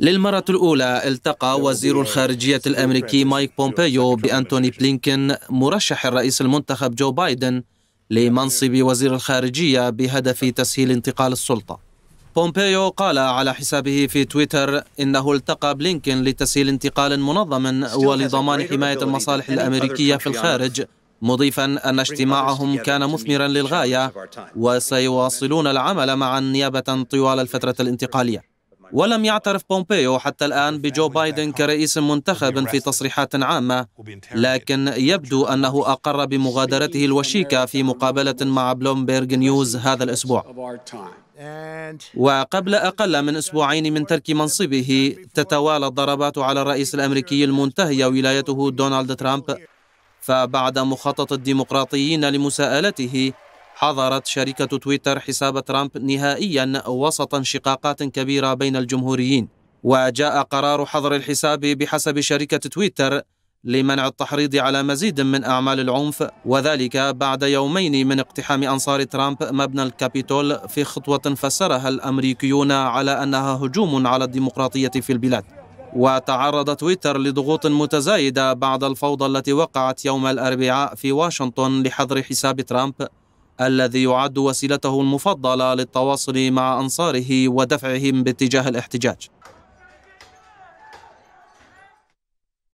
للمرة الأولى التقى وزير الخارجية الأمريكي مايك بومبيو بأنتوني بلينكن مرشح الرئيس المنتخب جو بايدن لمنصب وزير الخارجية بهدف تسهيل انتقال السلطة بومبيو قال على حسابه في تويتر إنه التقى بلينكن لتسهيل انتقال منظم ولضمان حماية المصالح الأمريكية في الخارج مضيفا أن اجتماعهم كان مثمرا للغاية وسيواصلون العمل معا نيابة طوال الفترة الانتقالية ولم يعترف بومبيو حتى الآن بجو بايدن كرئيس منتخب في تصريحات عامة لكن يبدو أنه أقر بمغادرته الوشيكة في مقابلة مع بلومبيرغ نيوز هذا الأسبوع وقبل أقل من أسبوعين من ترك منصبه تتوالى الضربات على الرئيس الأمريكي المنتهي ولايته دونالد ترامب فبعد مخطط الديمقراطيين لمساءلته حظرت شركة تويتر حساب ترامب نهائيا وسط انشقاقات كبيرة بين الجمهوريين وجاء قرار حظر الحساب بحسب شركة تويتر لمنع التحريض على مزيد من أعمال العنف وذلك بعد يومين من اقتحام أنصار ترامب مبنى الكابيتول في خطوة فسرها الأمريكيون على أنها هجوم على الديمقراطية في البلاد وتعرض تويتر لضغوط متزايدة بعد الفوضى التي وقعت يوم الأربعاء في واشنطن لحظر حساب ترامب الذي يعد وسيلته المفضلة للتواصل مع أنصاره ودفعهم باتجاه الاحتجاج